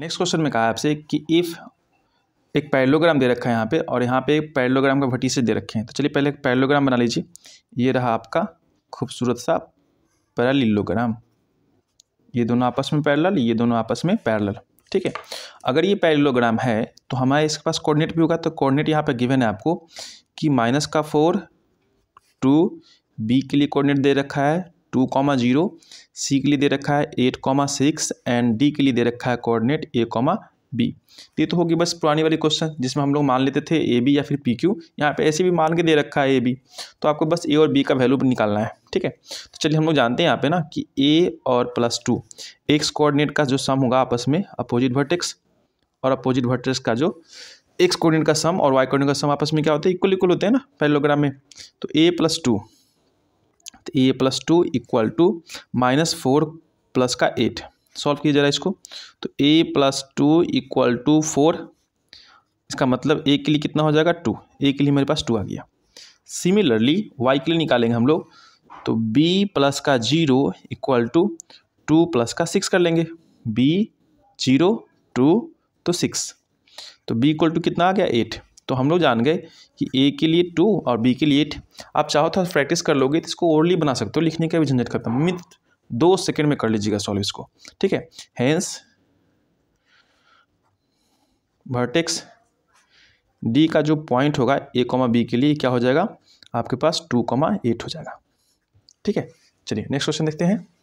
next question में कहा आपसे कि इफ़ एक पैरलोग्राम दे रखा है यहाँ पे और यहाँ पे एक पैरलोग्राम का भटीसे दे रखे हैं तो चलिए पहले एक पैरलोग्राम बना लीजिए ये रहा आपका खूबसूरत सा पैरालिलोग्राम ये दोनों आपस में पैरल ये दोनों आपस में पैरल ठीक है अगर ये पैरलोग्राम है तो हमारे इसके पास कोऑर्डिनेट भी होगा तो कोऑर्डिनेट यहाँ पर गिवन है आपको कि माइनस का फोर टू बी के लिए कोऑर्डिनेट दे रखा है टू कॉमा जीरो सी के लिए दे रखा है eight comma six and D के लिए दे रखा है कोऑर्डिनेट ए कॉमा बी तो ये तो होगी बस पुरानी वाली क्वेश्चन जिसमें हम लोग मान लेते थे ए बी या फिर पी क्यू यहाँ पर ऐसे भी मान के दे रखा है ए बी तो आपको बस ए और बी का वैल्यू निकालना है ठीक है तो चलिए हम लोग जानते हैं यहाँ पे ना कि ए और प्लस टू एक्स कोऑर्डिनेट का जो सम होगा आपस में अपोजिट वर्टेक्स और अपोजिट वर्टेक्स का जो एक्स कोऑर्डिनेट का सम और वाई कोऑर्डिनेट का सम आपस में क्या होता है इक्वल इक्वल होते हैं ना पैरेललोग्राम में तो A plus two A plus two equal to minus four plus का एट सॉल्व किया जरा इसको तो A plus two equal to four इसका मतलब ए के लिए कितना हो जाएगा टू ए के लिए मेरे पास टू आ गया सिमिलरली वाई के लिए निकालेंगे हम लोग तो बी प्लस का zero equal to two plus का सिक्स कर लेंगे बी जीरो टू तो सिक्स तो बी इक्वल टू कितना आ गया एट तो हम लोग जान गए कि ए के लिए टू और बी के लिए एट आप चाहो तो प्रैक्टिस कर लोगे तो इसको ओरली बना सकते हो लिखने का भी झंझट खत्म मित दो सेकेंड में कर लीजिएगा सॉल्व इसको ठीक है हेंस वर्टेक्स डी का जो पॉइंट होगा ए कॉमा बी के लिए क्या हो जाएगा आपके पास टू कॉमा एट हो जाएगा ठीक है चलिए नेक्स्ट क्वेश्चन देखते हैं